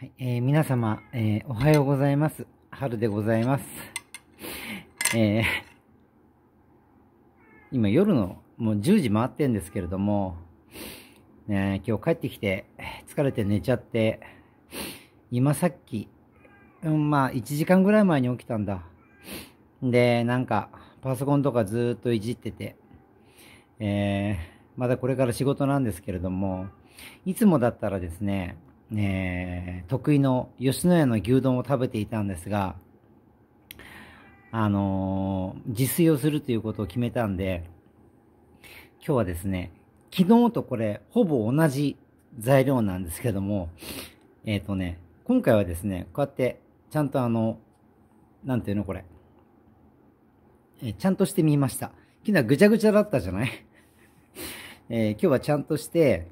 はい、えー、皆様、えー、おはようございます。春でございます。えー、今夜のもう10時回ってんですけれども、ね、今日帰ってきて疲れて寝ちゃって、今さっき、うん、まあ1時間ぐらい前に起きたんだ。で、なんかパソコンとかずっといじってて、えー、まだこれから仕事なんですけれども、いつもだったらですね、え得意の吉野家の牛丼を食べていたんですが、あのー、自炊をするということを決めたんで、今日はですね、昨日とこれ、ほぼ同じ材料なんですけども、えっ、ー、とね、今回はですね、こうやって、ちゃんとあの、なんていうのこれ、えー、ちゃんとしてみました。昨日はぐちゃぐちゃだったじゃない えー、今日はちゃんとして、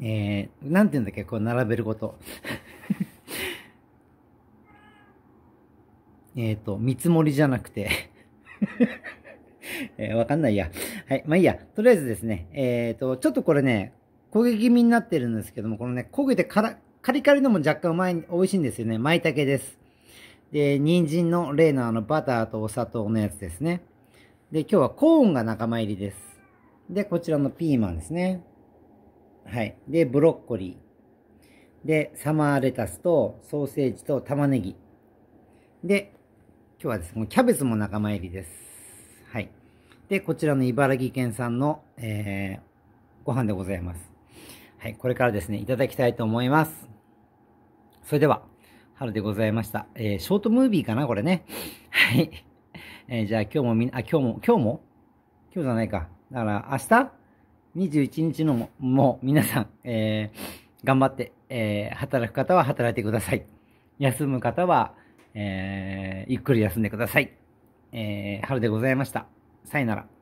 えー、なんて言うんだっけ、こう並べること。えっと、見積もりじゃなくて えー、わかんないや。はい。まあいいや。とりあえずですね。えっ、ー、と、ちょっとこれね、焦げ気味になってるんですけども、このね、焦げてからカリカリのも若干うまい、美味しいんですよね。舞茸です。で、人参の例のあのバターとお砂糖のやつですね。で、今日はコーンが仲間入りです。で、こちらのピーマンですね。はい。で、ブロッコリー。で、サマーレタスとソーセージと玉ねぎ。で、今日はですね、キャベツも仲間入りです。はい。で、こちらの茨城県産の、えー、ご飯でございます。はい。これからですね、いただきたいと思います。それでは、春でございました。えー、ショートムービーかなこれね。はい。えー、じゃあ今日もみんな、あ、今日も、今日も今日じゃないか。だから明日21日のも皆さん、えー、頑張って、えー、働く方は働いてください。休む方は、えー、ゆっくり休んでください。えー、春でございました。さよなら。